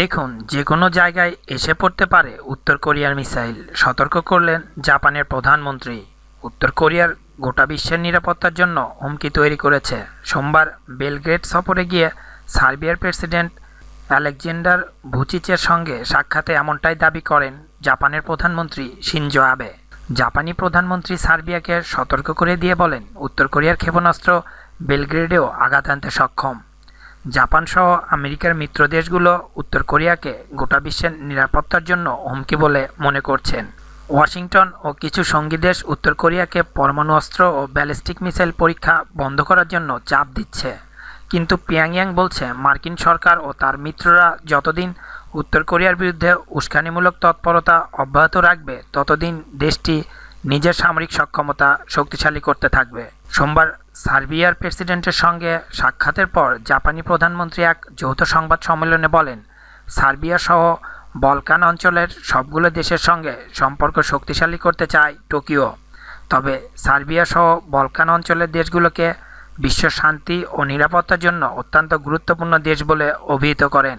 দেখুন যে কোনো জায়গায় এসে পড়তে পারে উত্তর কোরিয়ার মিসাইল সতর্ক করলেন জাপানের প্রধানমন্ত্রী উত্তর কোরিয়ার গোটা বিশ্বের নিরাপত্তার জন্য হুমকি তৈরি করেছে সোমবার বেলগ্রেড সফরে গিয়ে সার্বিয়ার প্রেসিডেন্ট আলেকজেন্ডার ভুচিচের সঙ্গে সাক্ষাতে এমনটাই দাবি করেন জাপানের প্রধানমন্ত্রী শিনজো আবে জাপানি প্রধানমন্ত্রী সার্বিয়াকে সতর্ক করে দিয়ে বলেন উত্তর কোরিয়ার ক্ষেপণাস্ত্র বেলগ্রেডেও আঘাত আনতে সক্ষম জাপানসহ আমেরিকার মিত্র দেশগুলো উত্তর কোরিয়াকে গোটা বিশ্বের নিরাপত্তার জন্য হুমকি বলে মনে করছেন ওয়াশিংটন ও কিছু সঙ্গী দেশ উত্তর কোরিয়াকে পরমাণু অস্ত্র ও ব্যালিস্টিক মিসাইল পরীক্ষা বন্ধ করার জন্য চাপ দিচ্ছে কিন্তু পিয়াংয়াং বলছে মার্কিন সরকার ও তার মিত্ররা যতদিন উত্তর কোরিয়ার বিরুদ্ধে উস্কানিমূলক তৎপরতা অব্যাহত রাখবে ততদিন দেশটি নিজের সামরিক সক্ষমতা শক্তিশালী করতে থাকবে সোমবার সার্বিয়ার প্রেসিডেন্টের সঙ্গে সাক্ষাতের পর জাপানি প্রধানমন্ত্রী এক যৌথ সংবাদ সম্মেলনে বলেন সার্বিয়া সহ বলকান অঞ্চলের সবগুলো দেশের সঙ্গে সম্পর্ক শক্তিশালী করতে চায় টোকিও তবে সার্বিয়া সহ বলকান অঞ্চলের দেশগুলোকে বিশ্ব শান্তি ও নিরাপত্তার জন্য অত্যন্ত গুরুত্বপূর্ণ দেশ বলে অভিহিত করেন